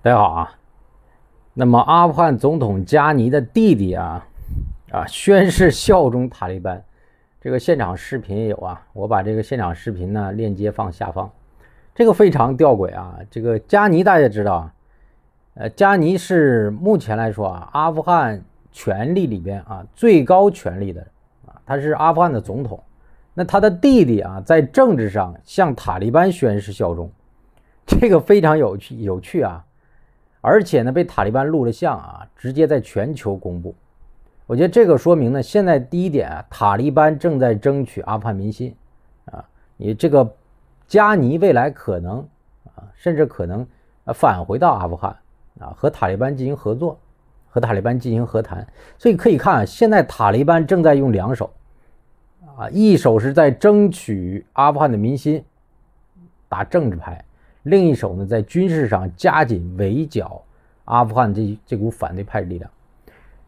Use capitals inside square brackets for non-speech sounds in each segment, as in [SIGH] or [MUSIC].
大家好啊！那么阿富汗总统加尼的弟弟啊啊宣誓效忠塔利班，这个现场视频也有啊。我把这个现场视频呢链接放下方。这个非常吊诡啊！这个加尼大家知道啊，呃，加尼是目前来说啊，阿富汗权力里边啊最高权力的啊，他是阿富汗的总统。那他的弟弟啊，在政治上向塔利班宣誓效忠，这个非常有趣有趣啊！而且呢，被塔利班录了像啊，直接在全球公布。我觉得这个说明呢，现在第一点啊，塔利班正在争取阿富汗民心，啊，你这个，加尼未来可能啊，甚至可能，返回到阿富汗啊，和塔利班进行合作，和塔利班进行和谈。所以可以看，现在塔利班正在用两手，啊，一手是在争取阿富汗的民心，打政治牌。另一手呢，在军事上加紧围剿阿富汗这这股反对派力量。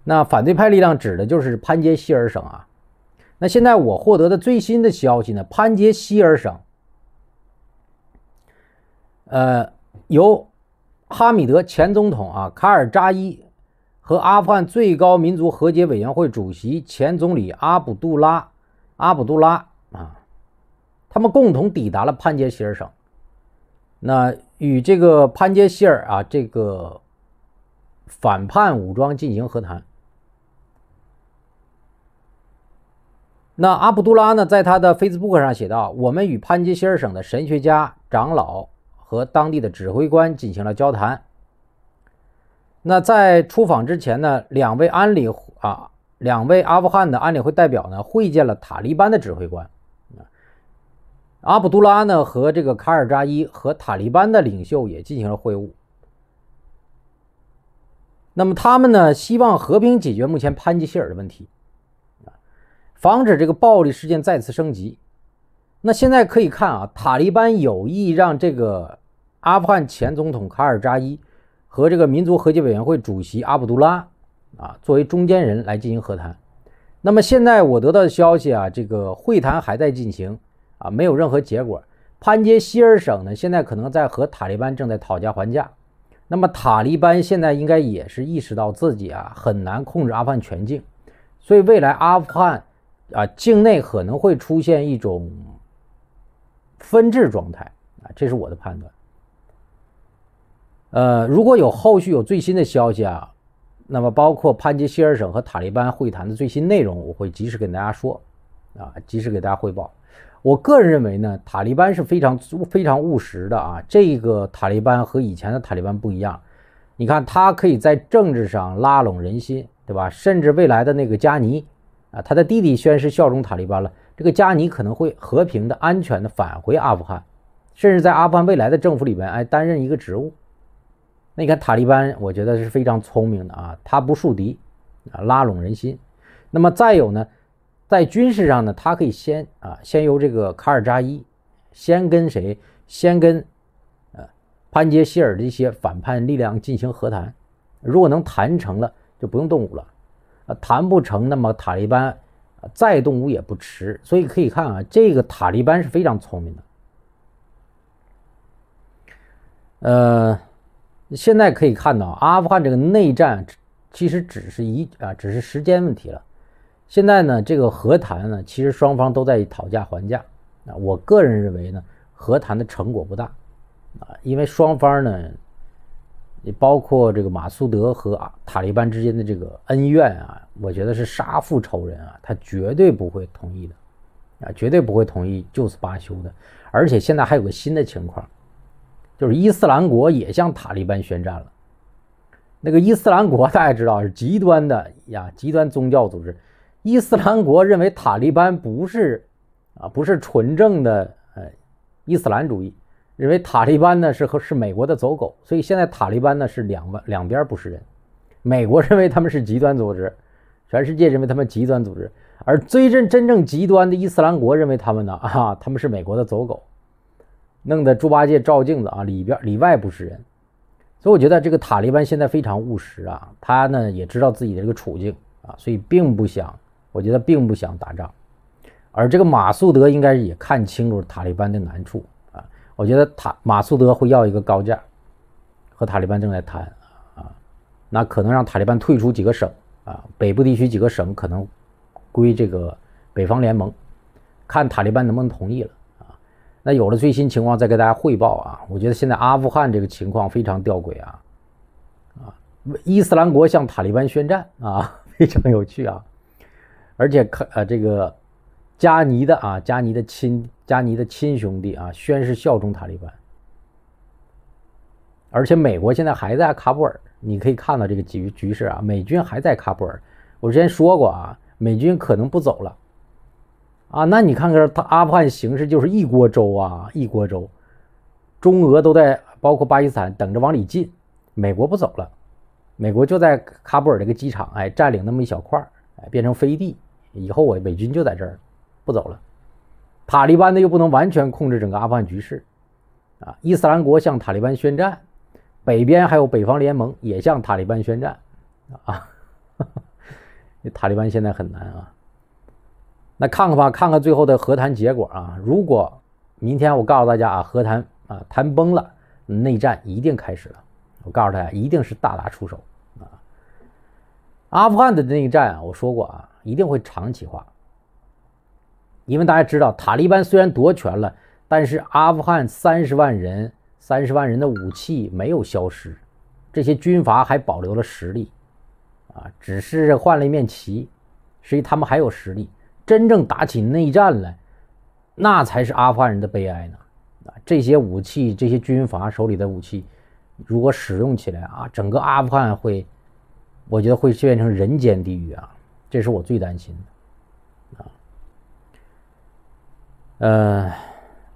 那反对派力量指的就是潘杰希尔省啊。那现在我获得的最新的消息呢，潘杰希尔省，呃，由哈米德前总统啊卡尔扎伊和阿富汗最高民族和解委员会主席前总理阿卜杜拉阿卜杜拉啊，他们共同抵达了潘杰希尔省。那与这个潘杰希尔啊这个反叛武装进行和谈。那阿卜杜拉呢，在他的 Facebook 上写道：“我们与潘杰希尔省的神学家、长老和当地的指挥官进行了交谈。那在出访之前呢，两位安理啊，两位阿富汗的安理会代表呢，会见了塔利班的指挥官。”阿卜杜拉呢和这个卡尔扎伊和塔利班的领袖也进行了会晤。那么他们呢希望和平解决目前潘基希尔的问题，啊，防止这个暴力事件再次升级。那现在可以看啊，塔利班有意让这个阿富汗前总统卡尔扎伊和这个民族和解委员会主席阿卜杜拉啊作为中间人来进行和谈。那么现在我得到的消息啊，这个会谈还在进行。啊，没有任何结果。潘杰希尔省呢，现在可能在和塔利班正在讨价还价。那么塔利班现在应该也是意识到自己啊很难控制阿富汗全境，所以未来阿富汗啊境内可能会出现一种分治状态啊，这是我的判断。呃，如果有后续有最新的消息啊，那么包括潘杰希尔省和塔利班会谈的最新内容，我会及时跟大家说啊，及时给大家汇报。我个人认为呢，塔利班是非常非常务实的啊。这个塔利班和以前的塔利班不一样，你看他可以在政治上拉拢人心，对吧？甚至未来的那个加尼啊，他的弟弟宣誓效忠塔利班了，这个加尼可能会和平的安全的返回阿富汗，甚至在阿富汗未来的政府里边，哎，担任一个职务。那你看塔利班，我觉得是非常聪明的啊，他不树敌啊，拉拢人心。那么再有呢？在军事上呢，他可以先啊，先由这个卡尔扎伊，先跟谁，先跟，呃，潘杰希尔的一些反叛力量进行和谈，如果能谈成了，就不用动武了，啊，谈不成，那么塔利班，再动武也不迟。所以可以看啊，这个塔利班是非常聪明的。呃，现在可以看到，阿富汗这个内战其实只是一啊，只是时间问题了。现在呢，这个和谈呢，其实双方都在讨价还价。啊。我个人认为呢，和谈的成果不大，啊，因为双方呢，也包括这个马苏德和塔利班之间的这个恩怨啊，我觉得是杀父仇人啊，他绝对不会同意的，啊，绝对不会同意就此罢休的。而且现在还有个新的情况，就是伊斯兰国也向塔利班宣战了。那个伊斯兰国大家知道是极端的呀，极端宗教组织。伊斯兰国认为塔利班不是，啊，不是纯正的，呃伊斯兰主义认为塔利班呢是和是美国的走狗，所以现在塔利班呢是两两边不是人，美国 [LAUGHS] 认为他们是极端组织，全世界认为他们极端组织，而真真正极端的伊斯兰国认为他们呢，[LAUGHS] 啊，他们是美国的走狗，弄得猪八戒照镜子啊，里边里外不是人，所以我觉得这个塔利班现在非常务实啊，他呢也知道自己的这个处境啊，所以并不想。我觉得并不想打仗，而这个马苏德应该也看清楚塔利班的难处啊。我觉得塔马苏德会要一个高价，和塔利班正在谈啊。那可能让塔利班退出几个省啊，北部地区几个省可能归这个北方联盟，看塔利班能不能同意了啊。那有了最新情况再给大家汇报啊。我觉得现在阿富汗这个情况非常吊诡啊啊！伊斯兰国向塔利班宣战啊，[LAUGHS] 非常有趣啊。而且可啊，这个加尼的啊，加尼的亲加尼的亲兄弟啊，宣誓效忠塔利班。而且美国现在还在喀布尔，你可以看到这个局局势啊，美军还在喀布尔。我之前说过啊，美军可能不走了啊，那你看看他阿富汗形势就是一锅粥啊，一锅粥。中俄都在，包括巴基斯坦等着往里进。美国不走了，美国就在喀布尔这个机场，哎，占领那么一小块儿，哎，变成飞地。以后我美军就在这儿，不走了。塔利班呢又不能完全控制整个阿富汗局势，啊，伊斯兰国向塔利班宣战，北边还有北方联盟也向塔利班宣战，啊，[LAUGHS] 塔利班现在很难啊。那看看吧，看看最后的和谈结果啊。如果明天我告诉大家啊，和谈啊谈崩了，内战一定开始了。我告诉大家，一定是大打出手啊。阿富汗的内战啊，我说过啊。一定会长期化，因为大家知道，塔利班虽然夺权了，但是阿富汗三十万人、三十万人的武器没有消失，这些军阀还保留了实力，啊，只是换了一面旗，实际他们还有实力。真正打起内战来，那才是阿富汗人的悲哀呢。啊，这些武器，这些军阀手里的武器，如果使用起来啊，整个阿富汗会，我觉得会变成人间地狱啊。这是我最担心的，啊，呃，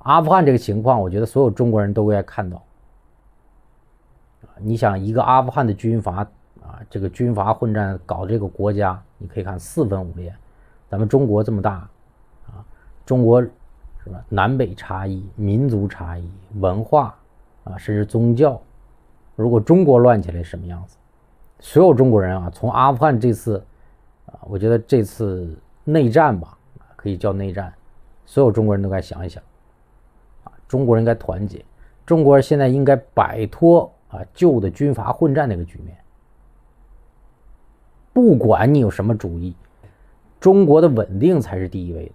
阿富汗这个情况，我觉得所有中国人都该看到。你想一个阿富汗的军阀啊，这个军阀混战搞这个国家，你可以看四分五裂。咱们中国这么大，啊，中国是吧？南北差异、民族差异、文化啊，甚至宗教，如果中国乱起来什么样子？所有中国人啊，从阿富汗这次。我觉得这次内战吧，可以叫内战，所有中国人都该想一想，啊，中国人该团结，中国人现在应该摆脱啊旧的军阀混战那个局面。不管你有什么主意，中国的稳定才是第一位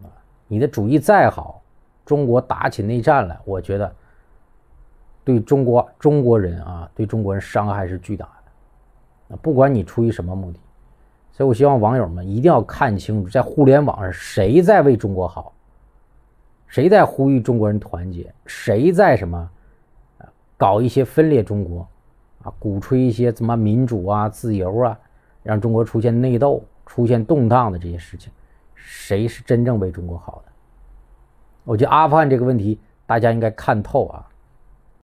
的，啊，你的主意再好，中国打起内战来，我觉得对中国中国人啊，对中国人伤害是巨大的，不管你出于什么目的。所以，我希望网友们一定要看清楚，在互联网上谁在为中国好，谁在呼吁中国人团结，谁在什么，搞一些分裂中国，啊，鼓吹一些什么民主啊、自由啊，让中国出现内斗、出现动荡的这些事情，谁是真正为中国好的？我觉得阿富汗这个问题，大家应该看透啊。